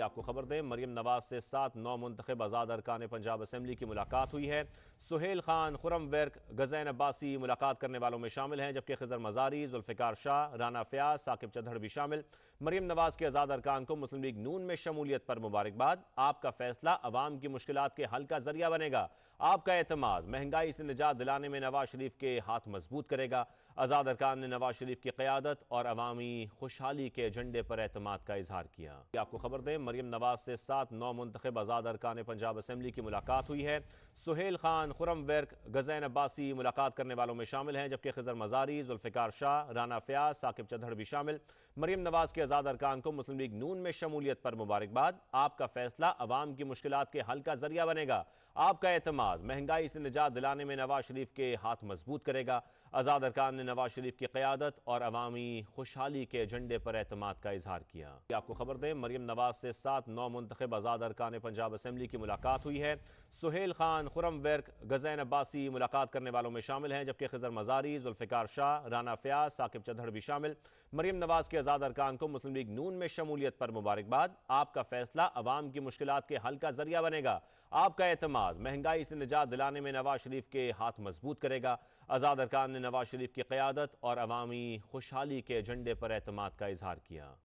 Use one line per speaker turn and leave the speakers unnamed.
आपको खबर दें मरीम नवाज से सात नौ मुंतब आज़ाद अरकान पंजाब असम्बली की मुलाकात हुई है सुहेल खान खुरम वर्क गजैन अब्बासी मुलाकात करने वालों में शामिल हैं जबकि खजर मजारी जुल्फ़िकार शाह राना फयाज साकिब चदड़ भी शामिल मरीम नवाज के आज़ाद अरकान को मुस्लिम लीग नून में शमूलियत पर मुबारकबाद आपका फैसला आवाम की मुश्किल के हल का जरिया बनेगा आपका एतम महंगाई से निजात दिलाने में नवाज शरीफ के हाथ मजबूत करेगा आज़ाद अरकान ने नवाज शरीफ की क्यादत और अवामी खुशहाली के एजेंडे पर एतम का इजहार किया आपको खबर दें मरीम नवाज से सात नौ मंतखब आज़ाद अरकान पंजाब असम्बली की मुलाकात हुई है सुहेल खान खुरम वर्क गजैन अब्बासी मुलाकात करने वालों में शामिल हैं जबकि खजर मजारी जुल्फ़िकार शाह राना फयाज साकिब चदड़ भी शामिल मरीम नवाज के आज़ाद अरकान को मुस्लिम लीग नून में शमूलियत पर मुबारकबाद आपका फैसला अवाम की मुश्किल के हल का जरिया बनेगा आपका एतमाद महंगाई से निजात दिलाने में नवाज शरीफ के हाथ मजबूत करेगा आज़ाद अरकान ने नवाज शरीफ की क्यादत और अवामी खुशहाली के एजेंडे पर एतम का इजहार किया आपको खबर दें मरीम नवाज से के साथ नौ मंतखब आज़ाद अरकान पंजाब असम्बली की मुलाकात हुई है सुहेल खान खुरम वर्क गजैन अब्बासी मुलाकात करने वालों में शामिल हैं जबकि खजर मजारी जुल्फ़िकार शाह राना फयाज साकिब चदड़ भी शामिल मरीम नवाज के आज़ाद अरकान को मुस्लिम लीग नून में शमूलियत पर मुबारकबाद आपका फैसला आवाम की मुश्किल के हल का जरिया बनेगा आपका एतम महंगाई से निजात दिलाने में नवाज शरीफ के हाथ मजबूत करेगा आज़ाद अरकान ने नवाज शरीफ की क्यादत और अवामी खुशहाली के एजेंडे पर अतमाद का इजहार किया